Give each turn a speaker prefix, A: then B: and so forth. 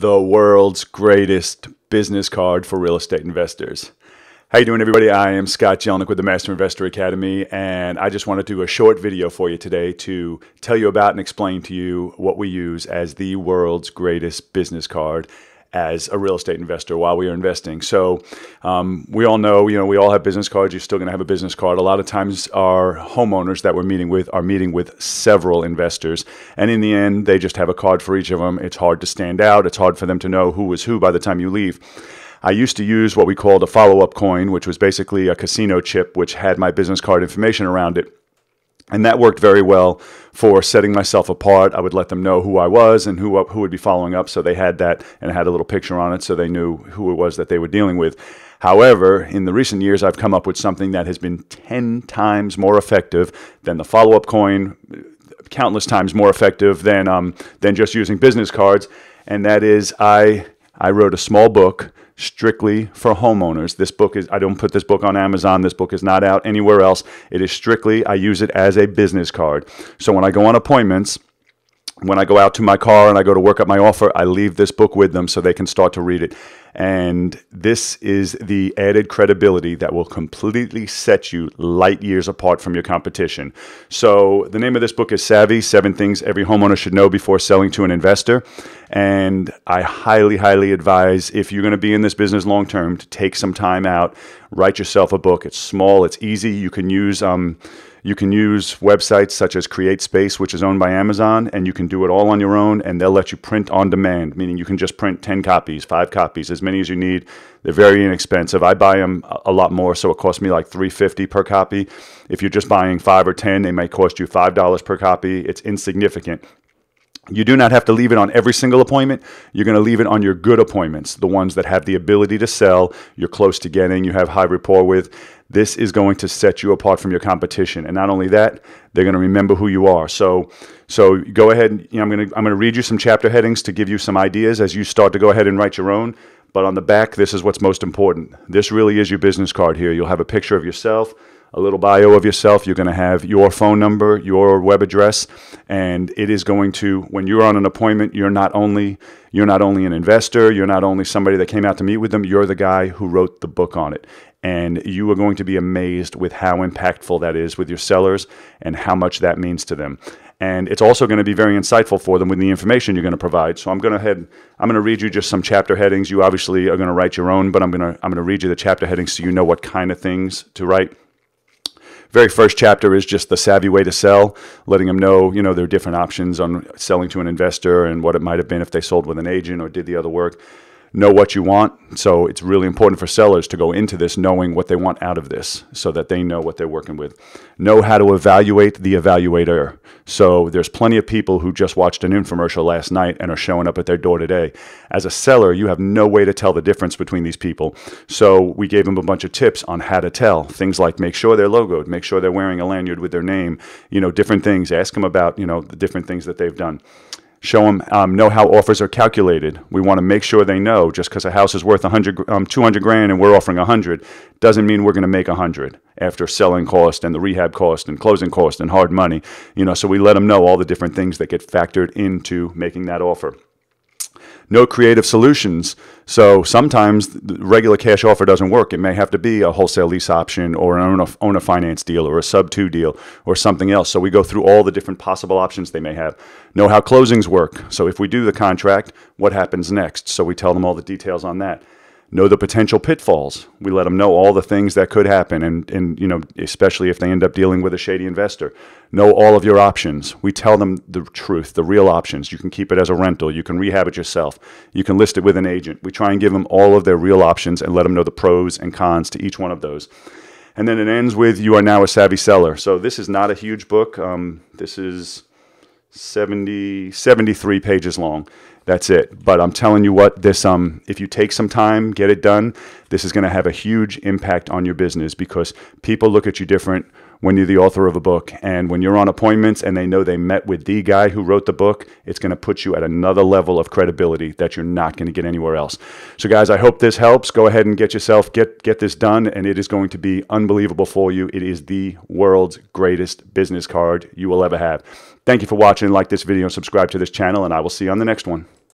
A: the world's greatest business card for real estate investors. How you doing everybody? I am Scott Jelnick with the Master Investor Academy and I just want to do a short video for you today to tell you about and explain to you what we use as the world's greatest business card as a real estate investor while we are investing. So um, we all know, you know, we all have business cards. You're still going to have a business card. A lot of times, our homeowners that we're meeting with are meeting with several investors, and in the end, they just have a card for each of them. It's hard to stand out. It's hard for them to know who was who by the time you leave. I used to use what we called a follow up coin, which was basically a casino chip, which had my business card information around it. And that worked very well for setting myself apart. I would let them know who I was and who, who would be following up. So they had that and had a little picture on it so they knew who it was that they were dealing with. However, in the recent years, I've come up with something that has been 10 times more effective than the follow up coin, countless times more effective than, um, than just using business cards. And that is, I, I wrote a small book strictly for homeowners. This book is, I don't put this book on Amazon. This book is not out anywhere else. It is strictly, I use it as a business card. So when I go on appointments, when I go out to my car and I go to work up my offer, I leave this book with them so they can start to read it. And this is the added credibility that will completely set you light years apart from your competition. So, the name of this book is Savvy Seven Things Every Homeowner Should Know Before Selling to an Investor. And I highly, highly advise if you're going to be in this business long term to take some time out, write yourself a book. It's small, it's easy. You can use, um, you can use websites such as CreateSpace, which is owned by Amazon, and you can do it all on your own, and they'll let you print on demand, meaning you can just print 10 copies, five copies, as many as you need. They're very inexpensive. I buy them a lot more, so it costs me like 350 per copy. If you're just buying five or 10, they may cost you $5 per copy. It's insignificant. You do not have to leave it on every single appointment. You're going to leave it on your good appointments, the ones that have the ability to sell, you're close to getting, you have high rapport with. This is going to set you apart from your competition. And not only that, they're going to remember who you are. So, so go ahead. You know, I'm going to I'm going to read you some chapter headings to give you some ideas as you start to go ahead and write your own. But on the back, this is what's most important. This really is your business card here. You'll have a picture of yourself, a little bio of yourself. You're going to have your phone number, your web address, and it is going to when you're on an appointment, you're not only you're not only an investor, you're not only somebody that came out to meet with them, you're the guy who wrote the book on it. And you are going to be amazed with how impactful that is with your sellers and how much that means to them and it's also going to be very insightful for them with the information you're going to provide. So I'm going to head, I'm going to read you just some chapter headings. You obviously are going to write your own, but I'm going to I'm going to read you the chapter headings so you know what kind of things to write. Very first chapter is just the savvy way to sell, letting them know you know there are different options on selling to an investor and what it might have been if they sold with an agent or did the other work know what you want. So it's really important for sellers to go into this knowing what they want out of this so that they know what they're working with. Know how to evaluate the evaluator. So there's plenty of people who just watched an infomercial last night and are showing up at their door today. As a seller, you have no way to tell the difference between these people. So we gave them a bunch of tips on how to tell things like make sure they're logoed, make sure they're wearing a lanyard with their name, you know, different things. Ask them about, you know, the different things that they've done show them um, know how offers are calculated. We want to make sure they know just because a house is worth 100, um, 200 grand and we're offering 100 doesn't mean we're going to make 100 after selling cost and the rehab cost and closing cost and hard money. You know, so we let them know all the different things that get factored into making that offer no creative solutions. So sometimes the regular cash offer doesn't work. It may have to be a wholesale lease option or an owner, owner finance deal or a sub two deal or something else. So we go through all the different possible options they may have. Know how closings work. So if we do the contract, what happens next? So we tell them all the details on that know the potential pitfalls. We let them know all the things that could happen, and and you know especially if they end up dealing with a shady investor. Know all of your options. We tell them the truth, the real options. You can keep it as a rental. You can rehab it yourself. You can list it with an agent. We try and give them all of their real options and let them know the pros and cons to each one of those. And then it ends with you are now a savvy seller. So this is not a huge book. Um, this is 70, 73 pages long. That's it. But I'm telling you what, this um, if you take some time, get it done, this is going to have a huge impact on your business because people look at you different when you're the author of a book. And when you're on appointments and they know they met with the guy who wrote the book, it's going to put you at another level of credibility that you're not going to get anywhere else. So guys, I hope this helps. Go ahead and get yourself get get this done and it is going to be unbelievable for you. It is the world's greatest business card you will ever have. Thank you for watching. Like this video, subscribe to this channel, and I will see you on the next one.